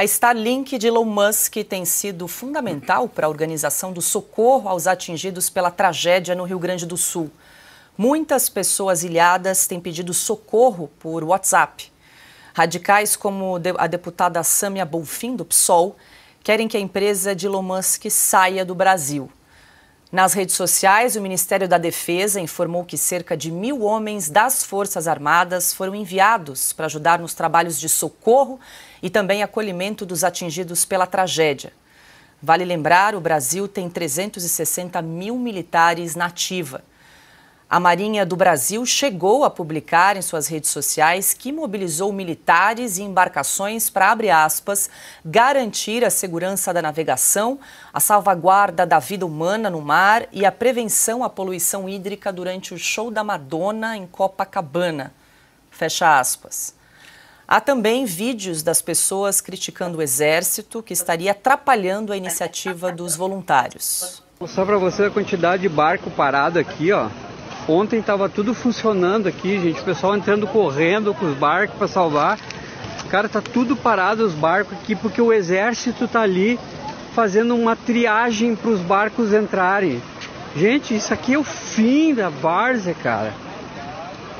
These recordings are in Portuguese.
A Starlink de Elon Musk tem sido fundamental para a organização do socorro aos atingidos pela tragédia no Rio Grande do Sul. Muitas pessoas ilhadas têm pedido socorro por WhatsApp. Radicais como a deputada Samia Bolfin, do PSOL, querem que a empresa de Elon Musk saia do Brasil. Nas redes sociais, o Ministério da Defesa informou que cerca de mil homens das Forças Armadas foram enviados para ajudar nos trabalhos de socorro e também acolhimento dos atingidos pela tragédia. Vale lembrar, o Brasil tem 360 mil militares na ativa. A Marinha do Brasil chegou a publicar em suas redes sociais que mobilizou militares e embarcações para, abre aspas, garantir a segurança da navegação, a salvaguarda da vida humana no mar e a prevenção à poluição hídrica durante o show da Madonna em Copacabana. Fecha aspas. Há também vídeos das pessoas criticando o exército, que estaria atrapalhando a iniciativa dos voluntários. Vou mostrar para você a quantidade de barco parado aqui, ó. Ontem estava tudo funcionando aqui, gente. O pessoal entrando correndo com os barcos para salvar. Cara, tá tudo parado os barcos aqui porque o exército tá ali fazendo uma triagem para os barcos entrarem. Gente, isso aqui é o fim da várzea, cara.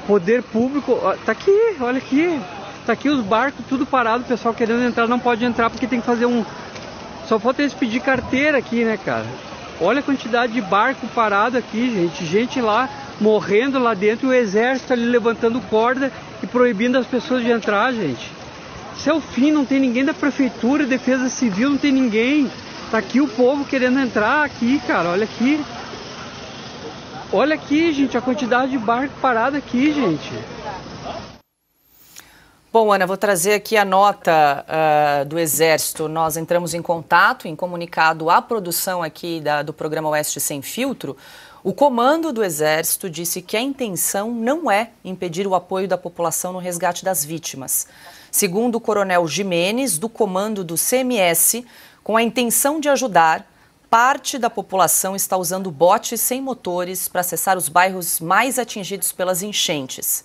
Poder público, tá aqui, olha aqui. Tá aqui os barcos tudo parado, o pessoal querendo entrar não pode entrar porque tem que fazer um Só falta eles pedir carteira aqui, né, cara? Olha a quantidade de barco parado aqui, gente. Gente lá morrendo lá dentro e o exército ali levantando corda e proibindo as pessoas de entrar, gente. Isso é o fim, não tem ninguém da prefeitura, defesa civil, não tem ninguém. Tá aqui o povo querendo entrar aqui, cara, olha aqui. Olha aqui, gente, a quantidade de barco parado aqui, gente. Bom, Ana, vou trazer aqui a nota uh, do Exército. Nós entramos em contato, em comunicado à produção aqui da, do programa Oeste Sem Filtro, o comando do Exército disse que a intenção não é impedir o apoio da população no resgate das vítimas. Segundo o coronel Jimenez, do comando do CMS, com a intenção de ajudar, parte da população está usando botes sem motores para acessar os bairros mais atingidos pelas enchentes.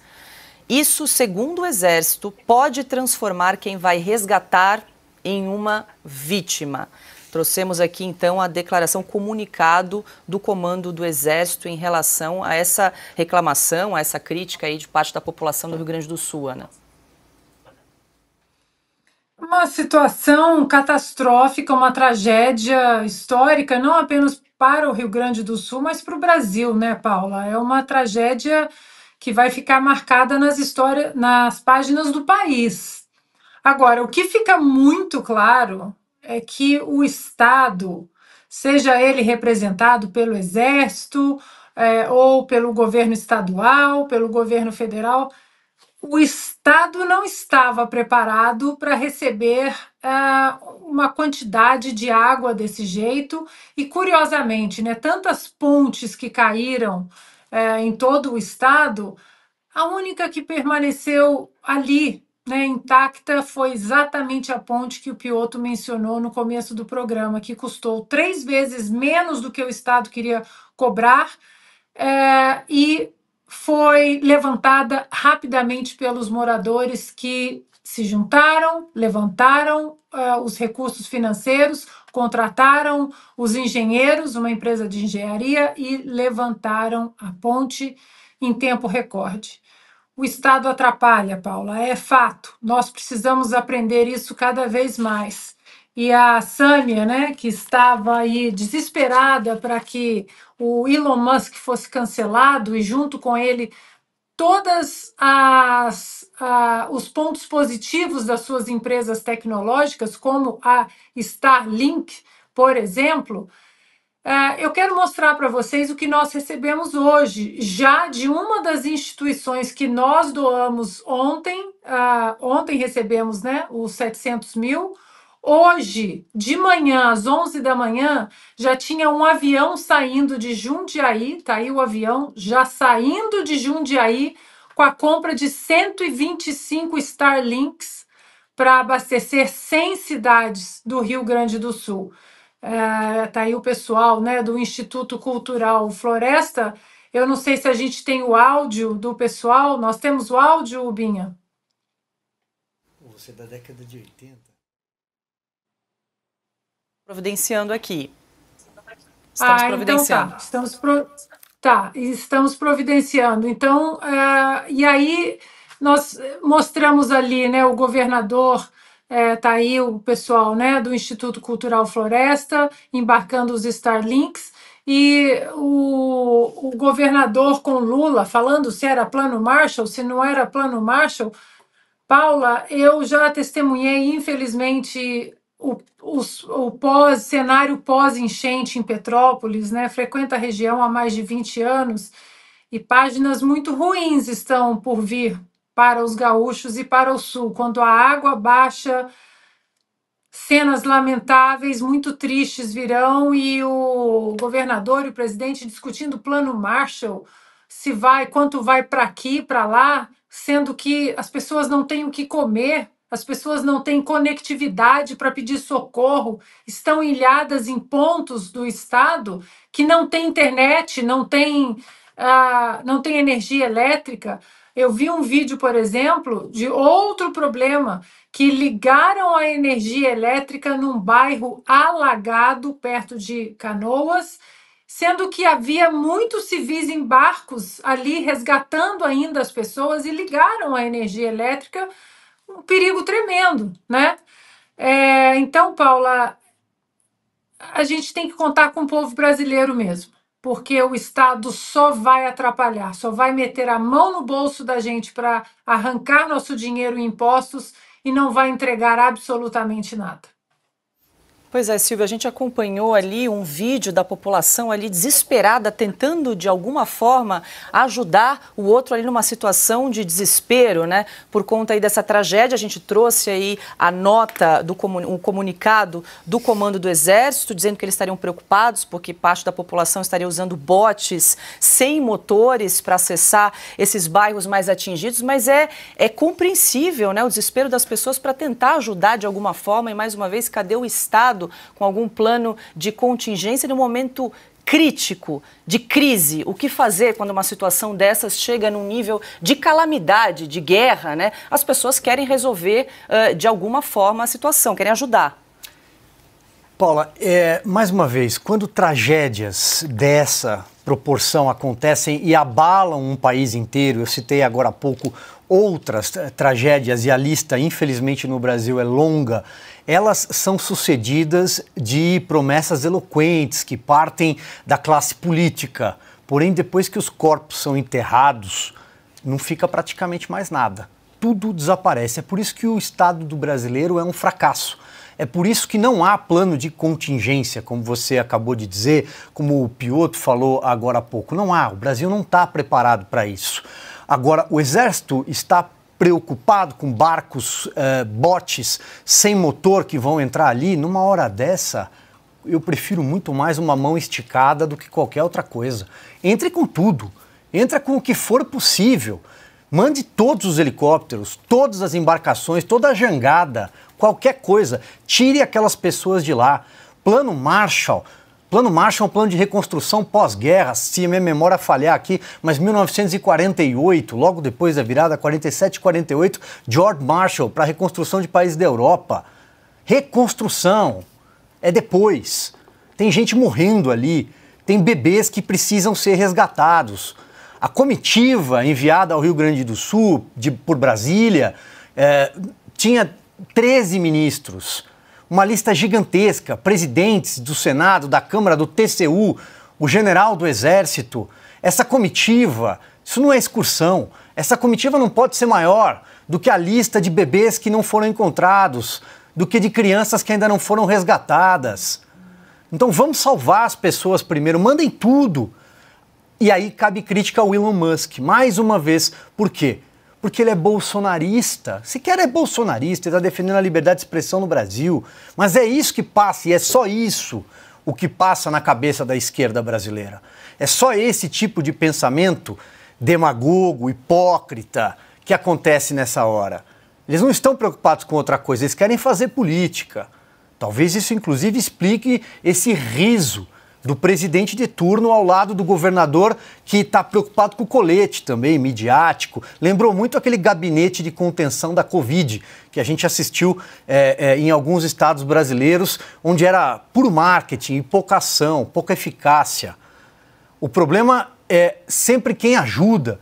Isso, segundo o Exército, pode transformar quem vai resgatar em uma vítima. Trouxemos aqui então a declaração comunicado do comando do Exército em relação a essa reclamação, a essa crítica aí de parte da população do Rio Grande do Sul, Ana. Uma situação catastrófica, uma tragédia histórica, não apenas para o Rio Grande do Sul, mas para o Brasil, né, Paula? É uma tragédia que vai ficar marcada nas histórias, nas páginas do país. Agora, o que fica muito claro é que o Estado, seja ele representado pelo Exército, é, ou pelo governo estadual, pelo governo federal, o Estado não estava preparado para receber é, uma quantidade de água desse jeito. E, curiosamente, né, tantas pontes que caíram é, em todo o Estado, a única que permaneceu ali né, intacta foi exatamente a ponte que o Pioto mencionou no começo do programa, que custou três vezes menos do que o Estado queria cobrar é, e foi levantada rapidamente pelos moradores que se juntaram, levantaram uh, os recursos financeiros, contrataram os engenheiros, uma empresa de engenharia, e levantaram a ponte em tempo recorde. O Estado atrapalha, Paula, é fato. Nós precisamos aprender isso cada vez mais. E a Sânia, né, que estava aí desesperada para que o Elon Musk fosse cancelado e junto com ele todas as os pontos positivos das suas empresas tecnológicas, como a Starlink, por exemplo, ah, eu quero mostrar para vocês o que nós recebemos hoje, já de uma das instituições que nós doamos ontem. Ah, ontem recebemos né, os 700 mil. Hoje, de manhã, às 11 da manhã, já tinha um avião saindo de Jundiaí, tá aí o avião, já saindo de Jundiaí com a compra de 125 Starlinks para abastecer 100 cidades do Rio Grande do Sul. Está é, tá aí o pessoal né, do Instituto Cultural Floresta. Eu não sei se a gente tem o áudio do pessoal. Nós temos o áudio, Ubinha? Você é da década de 80. Providenciando aqui. Estamos ah, providenciando. Então tá. Estamos pro... tá, estamos providenciando. Então, é, e aí nós mostramos ali né, o governador é, tá aí o pessoal né, do Instituto Cultural Floresta embarcando os Starlinks e o, o governador com Lula falando se era plano Marshall, se não era plano Marshall. Paula, eu já testemunhei, infelizmente, o, o, o pós, cenário pós-enchente em Petrópolis, né? Frequenta a região há mais de 20 anos e páginas muito ruins estão por vir para os gaúchos e para o sul, quando a água baixa, cenas lamentáveis, muito tristes virão e o governador e o presidente discutindo o plano Marshall, se vai, quanto vai para aqui, para lá, sendo que as pessoas não têm o que comer, as pessoas não têm conectividade para pedir socorro, estão ilhadas em pontos do estado que não tem internet, não tem, ah, não tem energia elétrica. Eu vi um vídeo, por exemplo, de outro problema que ligaram a energia elétrica num bairro alagado perto de Canoas, sendo que havia muitos civis em barcos ali resgatando ainda as pessoas e ligaram a energia elétrica, um perigo tremendo, né? É, então, Paula, a gente tem que contar com o povo brasileiro mesmo porque o Estado só vai atrapalhar, só vai meter a mão no bolso da gente para arrancar nosso dinheiro em impostos e não vai entregar absolutamente nada. Pois é, Silvia, a gente acompanhou ali um vídeo da população ali desesperada, tentando de alguma forma ajudar o outro ali numa situação de desespero, né? Por conta aí dessa tragédia, a gente trouxe aí a nota, do um comunicado do comando do Exército, dizendo que eles estariam preocupados porque parte da população estaria usando botes sem motores para acessar esses bairros mais atingidos, mas é, é compreensível, né? O desespero das pessoas para tentar ajudar de alguma forma e mais uma vez, cadê o Estado? com algum plano de contingência no momento crítico, de crise, o que fazer quando uma situação dessas chega num nível de calamidade, de guerra, né? As pessoas querem resolver uh, de alguma forma a situação, querem ajudar. Paula, é, mais uma vez, quando tragédias dessa proporção acontecem e abalam um país inteiro. Eu citei agora há pouco outras tragédias e a lista, infelizmente, no Brasil é longa. Elas são sucedidas de promessas eloquentes que partem da classe política. Porém, depois que os corpos são enterrados, não fica praticamente mais nada. Tudo desaparece. É por isso que o Estado do brasileiro é um fracasso é por isso que não há plano de contingência, como você acabou de dizer, como o Pioto falou agora há pouco. Não há, o Brasil não está preparado para isso. Agora, o Exército está preocupado com barcos, eh, botes sem motor que vão entrar ali, numa hora dessa, eu prefiro muito mais uma mão esticada do que qualquer outra coisa. Entre com tudo, entra com o que for possível. Mande todos os helicópteros, todas as embarcações, toda a jangada, qualquer coisa. Tire aquelas pessoas de lá. Plano Marshall. Plano Marshall é um plano de reconstrução pós-guerra, se minha memória falhar aqui, mas 1948, logo depois da virada 47 48, George Marshall para a reconstrução de países da Europa. Reconstrução é depois. Tem gente morrendo ali, tem bebês que precisam ser resgatados a comitiva enviada ao Rio Grande do Sul, de, por Brasília, é, tinha 13 ministros, uma lista gigantesca, presidentes do Senado, da Câmara, do TCU, o general do Exército. Essa comitiva, isso não é excursão. Essa comitiva não pode ser maior do que a lista de bebês que não foram encontrados, do que de crianças que ainda não foram resgatadas. Então vamos salvar as pessoas primeiro, mandem tudo. E aí cabe crítica ao Elon Musk, mais uma vez, por quê? Porque ele é bolsonarista, sequer é bolsonarista, ele está defendendo a liberdade de expressão no Brasil. Mas é isso que passa, e é só isso o que passa na cabeça da esquerda brasileira. É só esse tipo de pensamento demagogo, hipócrita, que acontece nessa hora. Eles não estão preocupados com outra coisa, eles querem fazer política. Talvez isso, inclusive, explique esse riso do presidente de turno ao lado do governador que está preocupado com o colete também, midiático. Lembrou muito aquele gabinete de contenção da Covid que a gente assistiu é, é, em alguns estados brasileiros, onde era puro marketing, pouca ação, pouca eficácia. O problema é sempre quem ajuda.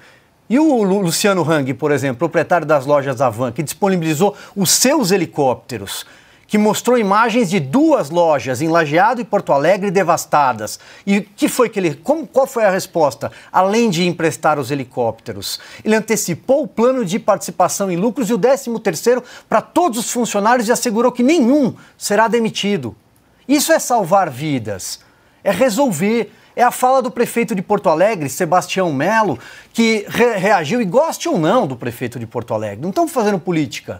E o Luciano Hang, por exemplo, proprietário das lojas Avan, que disponibilizou os seus helicópteros que mostrou imagens de duas lojas em Lajeado e Porto Alegre devastadas. E que foi que ele, como, qual foi a resposta? Além de emprestar os helicópteros, ele antecipou o plano de participação em lucros e o 13 terceiro para todos os funcionários e assegurou que nenhum será demitido. Isso é salvar vidas, é resolver é a fala do prefeito de Porto Alegre, Sebastião Melo, que re reagiu, e goste ou não do prefeito de Porto Alegre. Não estamos fazendo política.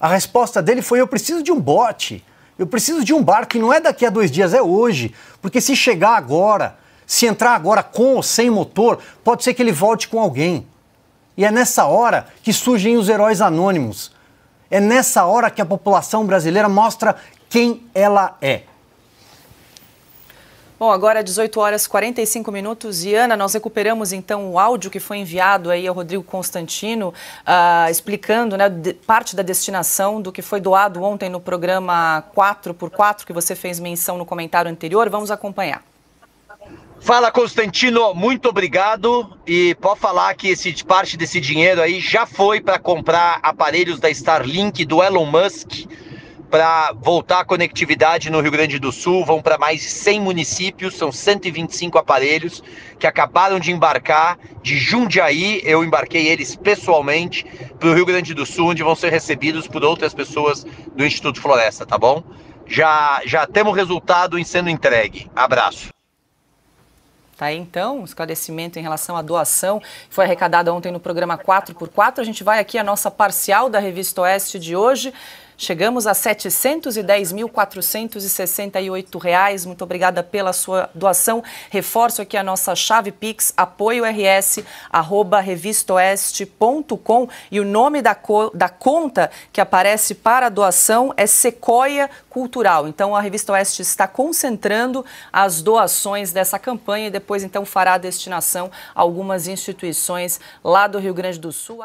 A resposta dele foi: eu preciso de um bote. Eu preciso de um barco, e não é daqui a dois dias, é hoje. Porque se chegar agora, se entrar agora com ou sem motor, pode ser que ele volte com alguém. E é nessa hora que surgem os heróis anônimos. É nessa hora que a população brasileira mostra quem ela é. Bom, agora 18 é horas 45 minutos e Ana, nós recuperamos então o áudio que foi enviado aí ao Rodrigo Constantino, uh, explicando né, de, parte da destinação do que foi doado ontem no programa 4x4 que você fez menção no comentário anterior. Vamos acompanhar. Fala Constantino, muito obrigado e pode falar que esse parte desse dinheiro aí já foi para comprar aparelhos da Starlink do Elon Musk para voltar a conectividade no Rio Grande do Sul, vão para mais de 100 municípios, são 125 aparelhos que acabaram de embarcar de Jundiaí, eu embarquei eles pessoalmente para o Rio Grande do Sul, onde vão ser recebidos por outras pessoas do Instituto Floresta, tá bom? Já, já temos resultado em sendo entregue. Abraço. Tá aí, então, um esclarecimento em relação à doação que foi arrecadada ontem no programa 4x4. A gente vai aqui a nossa parcial da Revista Oeste de hoje. Chegamos a R$ 710.468. Muito obrigada pela sua doação. Reforço aqui a nossa chave Pix, apoiors@revistoeste.com e o nome da, co da conta que aparece para a doação é Sequoia Cultural. Então a Revista Oeste está concentrando as doações dessa campanha e depois então fará a destinação a algumas instituições lá do Rio Grande do Sul.